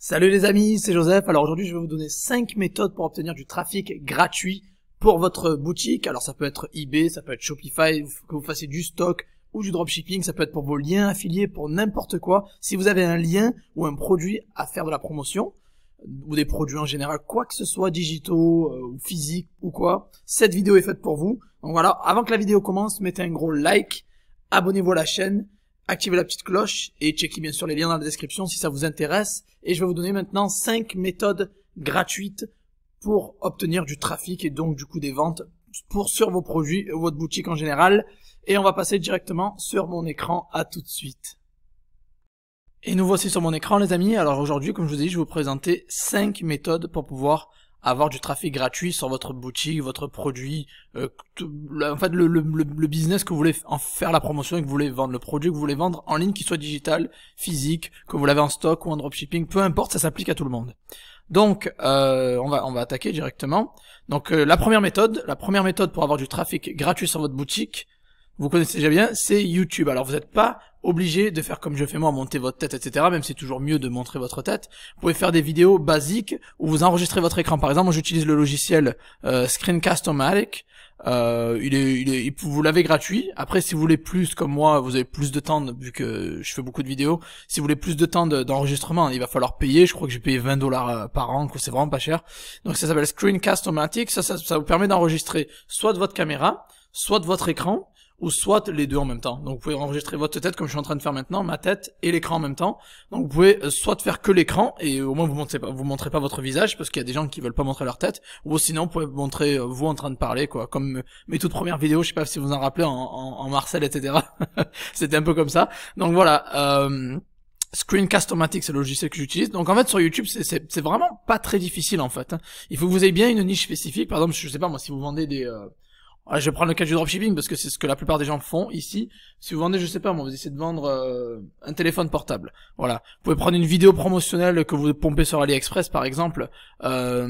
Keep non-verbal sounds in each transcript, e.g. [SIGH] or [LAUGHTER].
Salut les amis, c'est Joseph. Alors aujourd'hui, je vais vous donner 5 méthodes pour obtenir du trafic gratuit pour votre boutique. Alors ça peut être eBay, ça peut être Shopify, que vous fassiez du stock ou du dropshipping, ça peut être pour vos liens affiliés, pour n'importe quoi. Si vous avez un lien ou un produit à faire de la promotion, ou des produits en général, quoi que ce soit, digitaux euh, ou physiques ou quoi, cette vidéo est faite pour vous. Donc voilà, avant que la vidéo commence, mettez un gros like, abonnez-vous à la chaîne activez la petite cloche et checkez bien sûr les liens dans la description si ça vous intéresse. Et je vais vous donner maintenant 5 méthodes gratuites pour obtenir du trafic et donc du coup des ventes pour sur vos produits et votre boutique en général. Et on va passer directement sur mon écran. À tout de suite. Et nous voici sur mon écran les amis. Alors aujourd'hui, comme je vous ai dit, je vais vous présenter 5 méthodes pour pouvoir avoir du trafic gratuit sur votre boutique, votre produit, euh, le, le, le, business que vous voulez en faire la promotion et que vous voulez vendre, le produit que vous voulez vendre en ligne, qui soit digital, physique, que vous l'avez en stock ou en dropshipping, peu importe, ça s'applique à tout le monde. Donc euh, on va on va attaquer directement. Donc euh, la première méthode, la première méthode pour avoir du trafic gratuit sur votre boutique, vous connaissez déjà bien, c'est YouTube. Alors vous n'êtes pas obligé de faire comme je fais moi, monter votre tête, etc. Même si c'est toujours mieux de montrer votre tête. Vous pouvez faire des vidéos basiques où vous enregistrez votre écran. Par exemple, j'utilise le logiciel euh, screencast o euh, il est, vous l'avez gratuit. Après, si vous voulez plus, comme moi, vous avez plus de temps, vu que je fais beaucoup de vidéos. Si vous voulez plus de temps d'enregistrement, il va falloir payer. Je crois que j'ai payé 20 dollars euh, par an, que c'est vraiment pas cher. Donc ça s'appelle Screencast-O-Matic. Ça, ça, ça vous permet d'enregistrer soit de votre caméra, soit de votre écran ou soit les deux en même temps. Donc vous pouvez enregistrer votre tête comme je suis en train de faire maintenant, ma tête et l'écran en même temps. Donc vous pouvez euh, soit faire que l'écran et euh, au moins vous montrez pas, vous montrez pas votre visage parce qu'il y a des gens qui veulent pas montrer leur tête, ou sinon vous pouvez montrer euh, vous en train de parler quoi, comme mes toutes premières vidéos, je sais pas si vous en rappelez en, en, Marcel etc. [LAUGHS] C'était un peu comme ça. Donc voilà. Euh... screencast c'est le logiciel que j'utilise. Donc en fait sur YouTube, c'est vraiment pas très difficile en fait. Hein. Il faut que vous ayez bien une niche spécifique. Par exemple, je sais pas moi, si vous vendez des, je vais prendre le cas du dropshipping parce que c'est ce que la plupart des gens font ici. Si vous vendez, je sais pas, moi, vous essayez de vendre euh, un téléphone portable. Voilà. Vous pouvez prendre une vidéo promotionnelle que vous pompez sur AliExpress, par exemple, euh,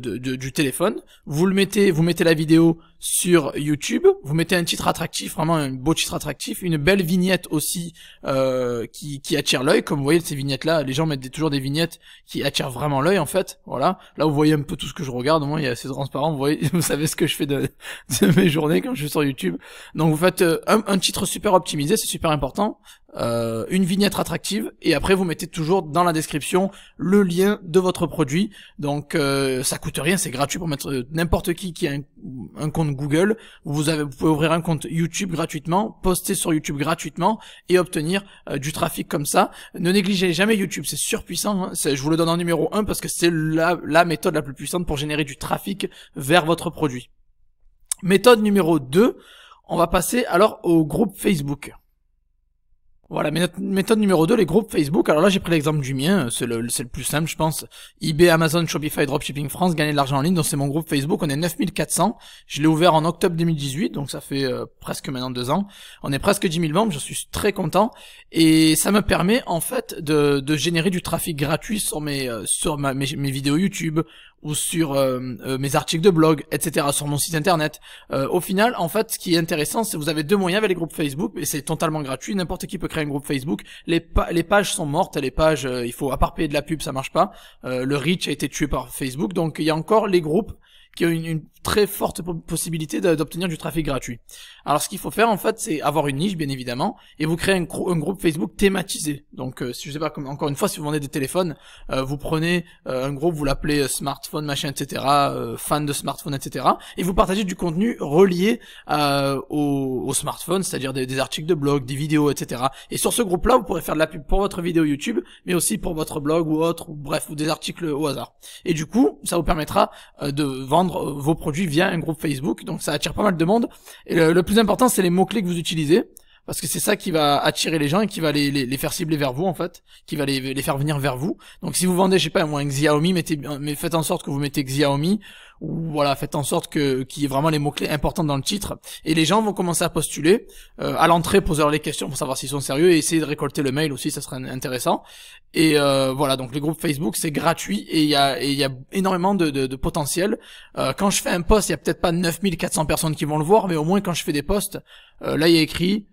du téléphone. Vous le mettez, vous mettez la vidéo sur YouTube. Vous mettez un titre attractif, vraiment un beau titre attractif, une belle vignette aussi euh, qui, attire l'œil. Comme vous voyez ces vignettes là, les gens mettent toujours des vignettes qui attirent vraiment l'œil en fait. Voilà. Là vous voyez un peu tout ce que je regarde. Moi, il y a assez transparent. Vous voyez, [LAUGHS] vous savez ce que je fais de, de mes journées quand je suis sur YouTube. Donc vous faites euh, un titre super optimisé, c'est super important. Euh, une vignette attractive et après vous mettez toujours dans la description le lien de votre produit. Donc euh, ça coûte rien, c'est gratuit pour mettre euh, n'importe qui qui a un, compte Google. Vous, avez, vous, pouvez ouvrir un compte YouTube gratuitement, poster sur YouTube gratuitement et obtenir du trafic comme ça. Ne négligez jamais YouTube, c'est surpuissant. Hein. je vous le donne en numéro 1 parce que c'est la, la méthode la plus puissante pour générer du trafic vers votre produit. Méthode numéro 2, on va passer alors au groupe Facebook. Voilà, méthode numéro 2, les groupes Facebook. Alors là, j'ai pris l'exemple du mien, c'est le, plus simple, je pense. eBay, Amazon, Shopify, Dropshipping France, gagner de l'argent en ligne. Donc c'est mon groupe Facebook, on est 9400. Je l'ai ouvert en octobre 2018, donc ça fait euh, presque maintenant deux ans. On est presque 10 000 membres, je suis très content. Et ça me permet en fait de, générer du trafic gratuit sur mes, euh, sur mes, vidéos YouTube ou sur euh, euh, mes articles de blog, etc., sur mon site internet. Euh, au final, en fait, ce qui est intéressant, c'est que vous avez deux moyens avec les groupes Facebook, et c'est totalement gratuit, n'importe qui peut créer un groupe Facebook. Les, les pages sont mortes, les pages, il faut, à part payer de la pub, ça marche pas. le reach a été tué par Facebook, donc il y a encore les groupes qui ont une, très forte possibilité d'obtenir du trafic gratuit. Alors ce qu'il faut faire en fait, c'est avoir une niche bien évidemment et vous créez un, groupe Facebook thématisé. Donc euh, si je sais pas comme encore une fois si vous vendez des téléphones, euh, vous prenez euh, un groupe, vous l'appelez smartphone machin etc, fan de smartphone etc et vous partagez du contenu relié au, au, smartphone, c'est-à-dire des, articles de blog, des vidéos etc. Et sur ce groupe là, vous pourrez faire de la pub pour votre vidéo YouTube, mais aussi pour votre blog ou autre, ou bref ou des articles au hasard. Et du coup, ça vous permettra de vendre euh, vos produits via un groupe Facebook. Donc ça attire pas mal de monde. Et le plus important, c'est les mots-clés que vous utilisez parce que c'est ça qui va attirer les gens et qui va les, les, faire cibler vers vous en fait, qui va les, les, faire venir vers vous. Donc si vous vendez, je sais pas, moi un Xiaomi, mettez, mais faites en sorte que vous mettez Xiaomi ou voilà, faites en sorte que qu'il y ait vraiment les mots clés importants dans le titre et les gens vont commencer à postuler euh, à l'entrée, poser leur les questions pour savoir s'ils sont sérieux et essayer de récolter le mail aussi, ça serait intéressant. Et euh, voilà, donc les groupes Facebook c'est gratuit et il y a il y a énormément de, de, potentiel. Euh, quand je fais un post, il y a peut-être pas 9400 personnes qui vont le voir, mais au moins quand je fais des posts, là il y a écrit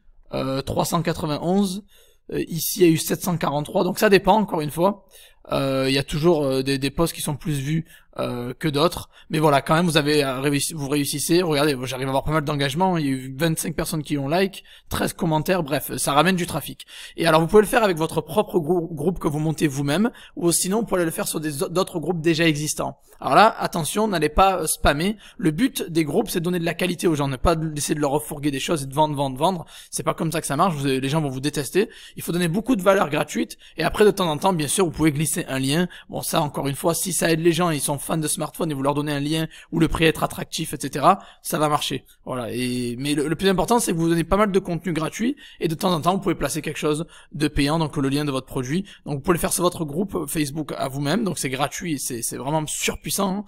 391. Euh, euh, ici, il y a eu 743. Donc ça dépend, encore une fois. Euh, il y a toujours des, des qui sont plus vus euh, que d'autres. Mais voilà, quand même, vous avez euh, vous réussissez. Regardez, j'arrive à avoir pas mal d'engagement. Il y a eu 25 personnes qui ont like, 13 commentaires. Bref, ça ramène du trafic. Et alors, vous pouvez le faire avec votre propre groupe que vous montez vous-même, ou sinon, vous pouvez le faire sur d'autres groupes déjà existants. Alors là, attention, n'allez pas euh, spammer. Le but des groupes, c'est de donner de la qualité aux gens, ne pas laisser de leur refourguer des choses et de vendre, vendre, vendre. C'est pas comme ça que ça marche. les gens vont vous détester. Il faut donner beaucoup de valeur gratuite. Et après, de temps en temps, bien sûr, vous pouvez glisser un lien. Bon, ça, encore une fois, si ça aide les gens, ils sont fans de smartphone et vous leur donnez un lien ou le prix être attractif, etc., ça va marcher. Voilà. Et mais le, plus important, c'est que vous donnez pas mal de contenu gratuit et de temps en temps, vous pouvez placer quelque chose de payant, donc le lien de votre produit. Donc vous pouvez le faire sur votre groupe Facebook à vous-même, donc c'est gratuit, c'est c'est vraiment surpuissant. Hein.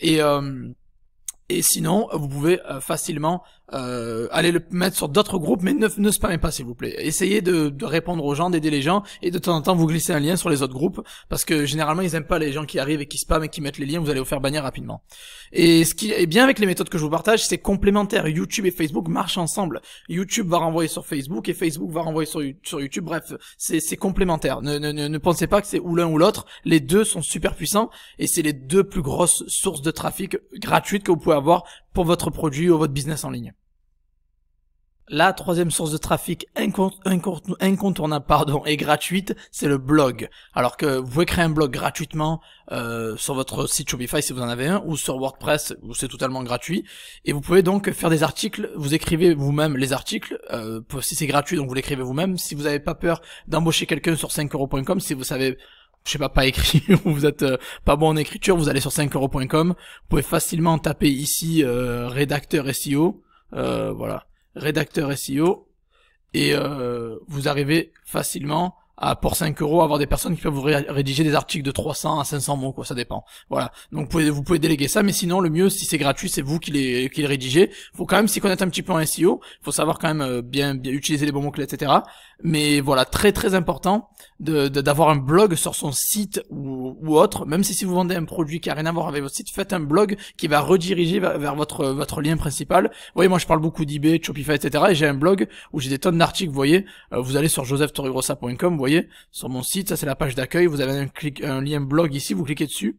Et euh, et sinon, vous pouvez euh, facilement euh, allez le mettre sur d'autres groupes, mais ne, ne spammez pas s'il vous plaît. Essayez de, répondre aux gens, d'aider les gens, et de temps en temps vous glissez un lien sur les autres groupes, parce que généralement ils aiment pas les gens qui arrivent et qui spamment et qui mettent les liens, vous allez vous faire bannir rapidement. Et ce qui est bien avec les méthodes que je vous partage, c'est complémentaire. YouTube et Facebook marchent ensemble. YouTube va renvoyer sur Facebook et Facebook va renvoyer sur, sur YouTube. Bref, c'est complémentaire. Ne, ne, ne pensez pas que c'est ou l'un ou l'autre. Les deux sont super puissants et c'est les deux plus grosses sources de trafic gratuites que vous pouvez avoir pour votre produit ou votre business en ligne. La troisième source de trafic incontournable pardon, et gratuite, c'est le blog. Alors que vous pouvez créer un blog gratuitement euh, sur votre site Shopify si vous en avez un, ou sur WordPress où c'est totalement gratuit. Et vous pouvez donc faire des articles, vous écrivez vous-même les articles, euh, si c'est gratuit donc vous l'écrivez vous-même. Si vous n'avez pas peur d'embaucher quelqu'un sur 5euros.com, si vous savez je sais pas, pas écrit, [LAUGHS] vous êtes euh, pas bon en écriture, vous allez sur 5 eurocom vous pouvez facilement taper ici euh, rédacteur SEO, euh, voilà, rédacteur SEO, et vous arrivez facilement à pour 5 euros avoir des personnes qui peuvent vous rédiger des articles de 300 à 500 mots quoi ça dépend voilà donc vous pouvez vous pouvez déléguer ça mais sinon le mieux si c'est gratuit c'est vous qui les qui les rédigez faut quand même s'y connaître un petit peu en SEO faut savoir quand même euh, bien bien utiliser les bons mots clés etc mais voilà très très important de d'avoir un blog sur son site ou, ou autre même si si vous vendez un produit qui a rien à voir avec votre site faites un blog qui va rediriger vers, votre votre lien principal vous voyez moi je parle beaucoup d'eBay de Shopify etc et j'ai un blog où j'ai des tonnes d'articles vous voyez euh, vous allez sur josephtorigrossa.com voyez, sur mon site, ça c'est la page d'accueil, vous avez un, lien blog ici, vous cliquez dessus.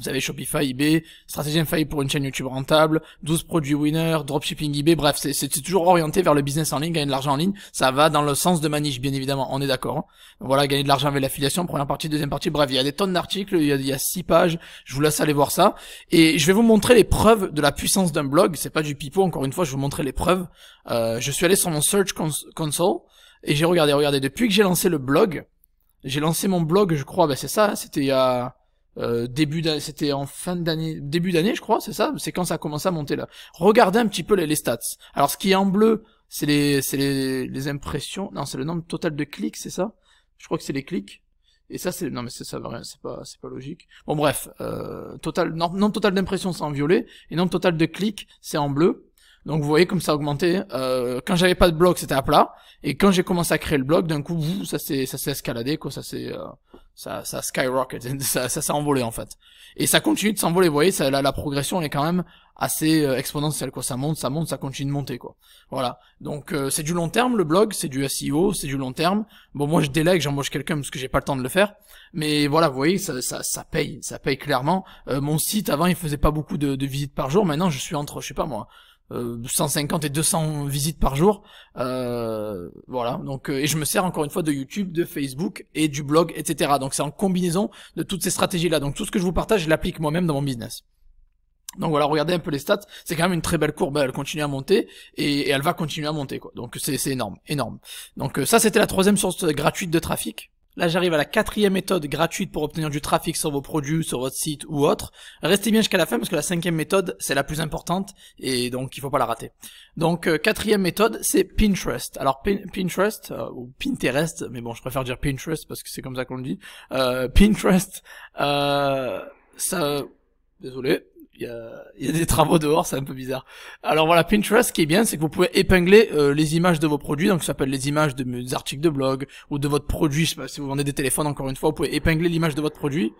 Vous avez Shopify, eBay, stratégie faille pour une chaîne YouTube rentable, 12 produits winners, dropshipping eBay, bref, c'est toujours orienté vers le business en ligne, gagner de l'argent en ligne, ça va dans le sens de ma niche, bien évidemment, on est d'accord. Hein. Voilà, gagner de l'argent avec l'affiliation, première partie, deuxième partie, bref, il y a des tonnes d'articles, il, y a, six pages, je vous laisse aller voir ça. Et je vais vous montrer les preuves de la puissance d'un blog, c'est pas du pipeau, encore une fois, je vous montrer les preuves. Euh, je suis allé sur mon Search Console, et j'ai regardé, regardé. Depuis que j'ai lancé le blog, j'ai lancé mon blog, je crois, ben c'est ça, c'était il y euh, début d'année, c'était en fin d'année, début d'année, je crois, c'est ça, c'est quand ça a commencé à monter là. Regardez un petit peu les, stats. Alors ce qui est en bleu, c'est les, c'est les, impressions, non, c'est le nombre total de clics, c'est ça Je crois que c'est les clics. Et ça, c'est non mais c'est ça va rien, c'est pas c'est pas logique. Bon bref, euh, total non, total d'impressions c'est en violet et nombre total de clics c'est en bleu. Donc vous voyez comme ça a augmenté. Euh, quand j'avais pas de blog c'était à plat, et quand j'ai commencé à créer le blog d'un coup, vous, ça s'est ça s'est escaladé quoi, ça s'est euh, ça ça skyrocket, [LAUGHS] ça ça s'est envolé en fait. Et ça continue de s'envoler, vous voyez, ça, la, progression est quand même assez euh, exponentielle quoi, ça monte, ça monte, ça continue de monter quoi. Voilà. Donc euh, c'est du long terme le blog, c'est du SEO, c'est du long terme. Bon moi je délègue, j'embauche quelqu'un parce que j'ai pas le temps de le faire, mais voilà, vous voyez, ça ça, ça paye, ça paye clairement. mon site avant il faisait pas beaucoup de, de visites par jour, maintenant je suis entre je sais pas moi 150 euh, et 200 visites par jour. Euh, voilà. Donc euh, et je me sers encore une fois de YouTube, de Facebook et du blog, etc. Donc c'est en combinaison de toutes ces stratégies là. Donc tout ce que je vous partage, je l'applique moi-même dans mon business. Donc voilà, regardez un peu les stats, c'est quand même une très belle courbe, bah, elle continue à monter et, elle va continuer à monter quoi. Donc c'est énorme, énorme. Donc ça c'était la troisième source gratuite de trafic. Là, j'arrive à la quatrième méthode gratuite pour obtenir du trafic sur vos produits, sur votre site ou autre. Restez bien jusqu'à la fin parce que la cinquième méthode, c'est la plus importante et donc il faut pas la rater. Donc, euh, quatrième méthode, c'est Pinterest. Alors, Pinterest, euh, ou Pinterest, mais bon, je préfère dire Pinterest parce que c'est comme ça qu'on le dit. Euh, Pinterest, euh, ça... Désolé il y a, des travaux dehors, c'est un peu bizarre. Alors voilà, Pinterest, ce qui est bien, c'est que vous pouvez épingler euh, les images de vos produits, donc ça s'appelle les images de mes articles de blog ou de votre produit. si vous vendez des téléphones, encore une fois, vous pouvez épingler l'image de votre produit.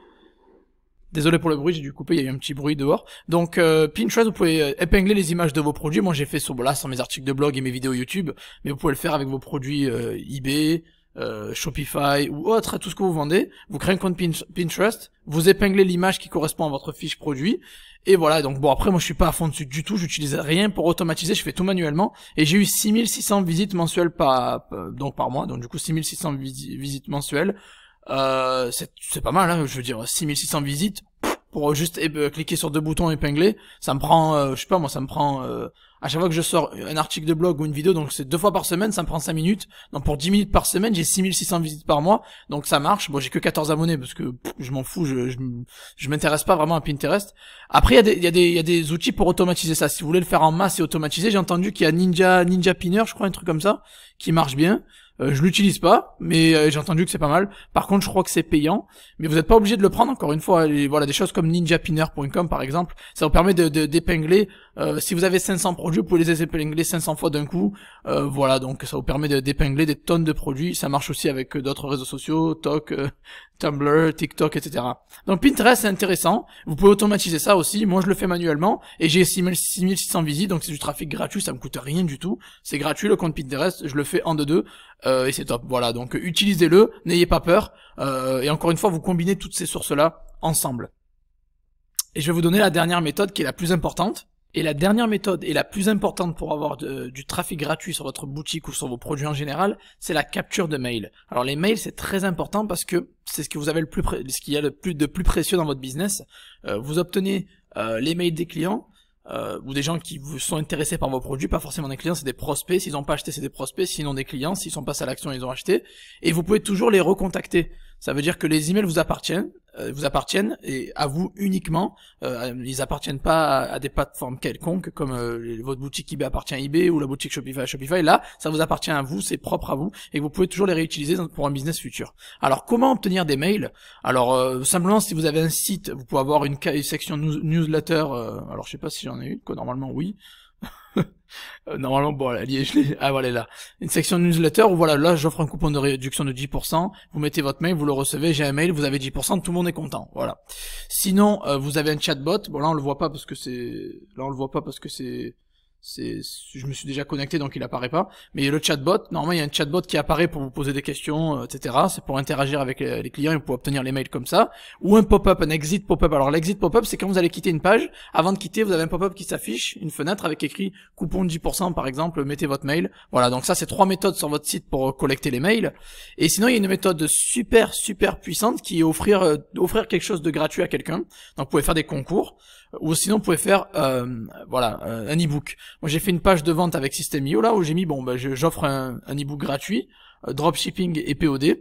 Désolé pour le bruit, j'ai dû couper, il y a eu un petit bruit dehors. Donc euh, Pinterest, vous pouvez euh, épingler les images de vos produits. Moi, j'ai fait sur, là, sur mes articles de blog et mes vidéos YouTube, mais vous pouvez le faire avec vos produits euh, eBay, euh, Shopify ou autre, tout ce que vous vendez, vous créez un compte Pinterest, vous épinglez l'image qui correspond à votre fiche produit, et voilà, donc bon après moi je suis pas à fond dessus du tout, j'utilise rien pour automatiser, je fais tout manuellement, et j'ai eu 6600 visites mensuelles par, donc par mois, donc du coup 6600 visites mensuelles, euh, c'est pas mal, hein, je veux dire 6600 visites, pour juste eh ben, cliquer sur deux boutons épingler, ça me prend, euh, je sais pas moi, ça me prend à chaque fois que je sors un article de blog ou une vidéo, donc c'est deux fois par semaine, ça me prend 5 minutes. Donc pour 10 minutes par semaine, j'ai 6600 visites par mois, donc ça marche. Bon, j'ai que 14 abonnés parce que je m'en fous, je, je, m'intéresse pas vraiment à Pinterest. Après, il y, a des, y, des, y a des outils pour automatiser ça. Si vous voulez le faire en masse et automatiser, j'ai entendu qu'il y a Ninja Ninja Pinner, je crois, un truc comme ça, qui marche bien. Euh, je l'utilise pas, mais euh, j'ai entendu que c'est pas mal. Par contre, je crois que c'est payant, mais vous n'êtes pas obligé de le prendre. Encore une fois, voilà des choses comme Ninja ninjapinner.com par exemple, ça vous permet de d'épingler euh, si vous avez 500 produits, vous pouvez les épingler 500 fois d'un coup. Euh, voilà, donc ça vous permet d'épingler des tonnes de produits. Ça marche aussi avec euh, d'autres réseaux sociaux, Tok, Tumblr, TikTok, etc. Donc Pinterest, c'est intéressant. Vous pouvez automatiser ça aussi. Moi, je le fais manuellement et j'ai 6600 visites, donc c'est du trafic gratuit, ça me coûte rien du tout. C'est gratuit, le compte Pinterest, je le fais en deux deux. et c'est top, voilà, donc utilisez-le, n'ayez pas peur, et encore une fois, vous combinez toutes ces sources-là ensemble. Et je vais vous donner la dernière méthode qui est la plus importante, et la dernière méthode, et la plus importante pour avoir du trafic gratuit sur votre boutique ou sur vos produits en général, c'est la capture de mails. Alors les mails, c'est très important parce que c'est ce que vous avez le plus, ce qu'il y a le plus de plus précieux dans votre business. Euh, vous obtenez euh, les mails des clients euh, ou des gens qui vous sont intéressés par vos produits, pas forcément des clients, c'est des prospects. S'ils n'ont pas acheté, c'est des prospects. S'ils ont des clients, s'ils sont passés à l'action, ils ont acheté. Et vous pouvez toujours les recontacter. Ça veut dire que les emails vous appartiennent, euh, vous appartiennent et à vous uniquement. Euh, ils appartiennent pas à, des plateformes quelconques comme euh, votre boutique eBay appartient à eBay ou la boutique Shopify Shopify. Là, ça vous appartient à vous, c'est propre à vous et vous pouvez toujours les réutiliser pour un business futur. Alors, comment obtenir des mails Alors, simplement, si vous avez un site, vous pouvez avoir une, section newsletter. alors, je sais pas si j'en ai une, quoi. Normalement, oui. Euh, normalement, bon, allez je l'ai. Ah, voilà, là. Une section newsletter où voilà, là, j'offre un coupon de réduction de 10%. Vous mettez votre mail, vous le recevez, j'ai un mail, vous avez 10%, tout le monde est content. Voilà. Sinon, euh, vous avez un chatbot. Bon, là, on le voit pas parce que c'est, là, on le voit pas parce que c'est, je me suis déjà connecté donc il apparaît pas. Mais le chatbot, normalement il y a un chatbot qui apparaît pour vous poser des questions, euh, etc. C'est pour interagir avec euh, les clients et pour obtenir les mails comme ça. Ou un pop-up, un exit pop-up. Alors l'exit pop-up c'est quand vous allez quitter une page, avant de quitter vous avez un pop-up qui s'affiche, une fenêtre avec écrit coupon 10% par exemple, mettez votre mail. Voilà donc ça c'est trois méthodes sur votre site pour euh, collecter les mails. Et sinon il y a une méthode super super puissante qui est offrir offrir quelque chose de gratuit à quelqu'un. Donc vous pouvez faire des concours ou sinon vous pouvez faire euh, voilà euh, un ebook. Moi j'ai fait une page de vente avec System.io là où j'ai mis bon bah, j'offre un, e ebook gratuit, euh, dropshipping et POD.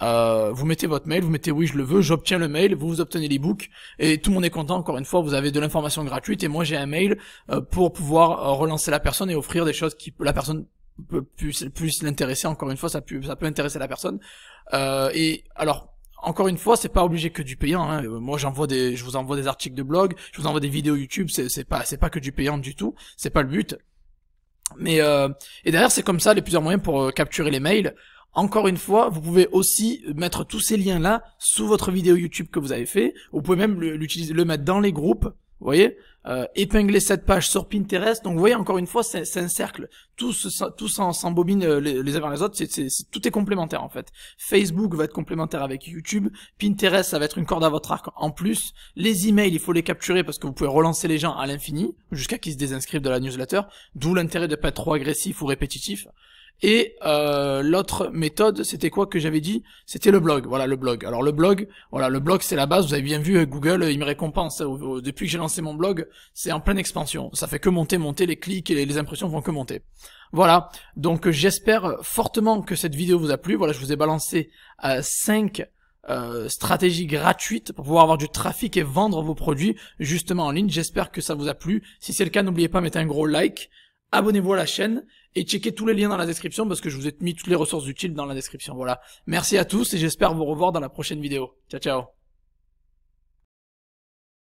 Euh, vous mettez votre mail, vous mettez oui je le veux, j'obtiens le mail, vous, vous obtenez l'ebook et tout le monde est content. Encore une fois, vous avez de l'information gratuite et moi j'ai un mail pour pouvoir relancer la personne et offrir des choses qui la personne peut plus, plus l'intéresser. Encore une fois, ça peut ça peut intéresser la personne. et alors encore une fois, c'est pas obligé que du payant. Hein. Euh, moi, j'envoie des, je vous envoie des articles de blog, je vous envoie des vidéos YouTube. C'est pas, c'est pas que du payant du tout. C'est pas le but. Mais euh, et derrière, c'est comme ça les plusieurs moyens pour euh, capturer les mails. Encore une fois, vous pouvez aussi mettre tous ces liens là sous votre vidéo YouTube que vous avez fait. Vous pouvez même l'utiliser, le mettre dans les groupes. Vous voyez euh, épingler cette page sur Pinterest. Donc vous voyez encore une fois, c'est un cercle. tout s'embobine euh, les, les uns vers les autres. tout est complémentaire en fait. Facebook va être complémentaire avec YouTube. Pinterest, ça va être une corde à votre arc en plus. Les emails, il faut les capturer parce que vous pouvez relancer les gens à l'infini jusqu'à qu'ils se désinscrivent de la newsletter. D'où l'intérêt de pas être trop agressif ou répétitif. Et euh, l'autre méthode, c'était quoi que j'avais dit C'était le blog. Voilà, le blog. Alors le blog, voilà, le blog, c'est la base. Vous avez bien vu, euh, Google, euh, il me récompense. Depuis que j'ai lancé mon blog, c'est en pleine expansion. Ça fait que monter, monter, les clics et les impressions vont que monter. Voilà, donc j'espère fortement que cette vidéo vous a plu. Voilà, je vous ai balancé 5 stratégies gratuites pour pouvoir avoir du trafic et vendre vos produits justement en ligne. J'espère que ça vous a plu. Si c'est le cas, n'oubliez pas, de mettre un gros like, abonnez-vous à la chaîne et checkez tous les liens dans la description parce que je vous ai mis toutes les ressources utiles dans la description. Voilà. Merci à tous et j'espère vous revoir dans la prochaine vidéo. Ciao ciao